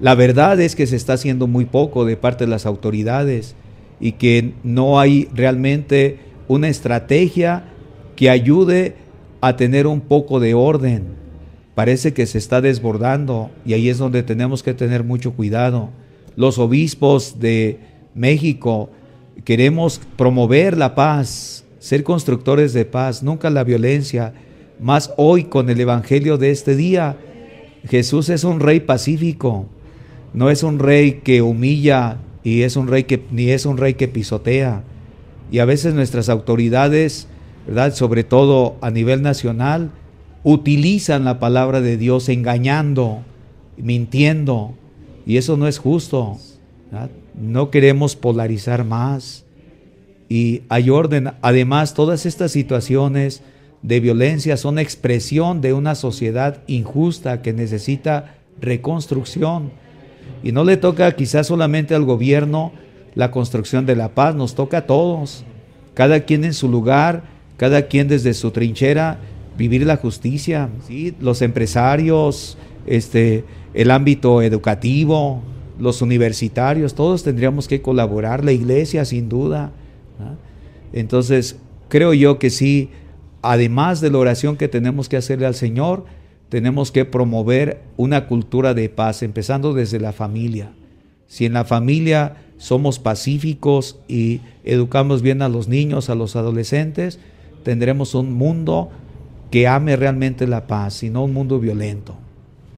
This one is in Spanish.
La verdad es que se está haciendo muy poco de parte de las autoridades y que no hay realmente una estrategia que ayude a tener un poco de orden. Parece que se está desbordando y ahí es donde tenemos que tener mucho cuidado. Los obispos de México queremos promover la paz, ser constructores de paz, nunca la violencia, más hoy con el Evangelio de este día. Jesús es un rey pacífico, no es un rey que humilla y es un rey que ni es un rey que pisotea. Y a veces nuestras autoridades, ¿verdad? Sobre todo a nivel nacional, utilizan la palabra de Dios engañando, mintiendo, y eso no es justo. No queremos polarizar más. Y hay orden. Además, todas estas situaciones de violencia son expresión de una sociedad injusta que necesita reconstrucción y no le toca quizás solamente al gobierno la construcción de la paz, nos toca a todos, cada quien en su lugar, cada quien desde su trinchera, vivir la justicia, los empresarios, este, el ámbito educativo, los universitarios, todos tendríamos que colaborar, la iglesia sin duda. Entonces, creo yo que sí, además de la oración que tenemos que hacerle al Señor, tenemos que promover una cultura de paz, empezando desde la familia. Si en la familia somos pacíficos y educamos bien a los niños, a los adolescentes, tendremos un mundo que ame realmente la paz y no un mundo violento.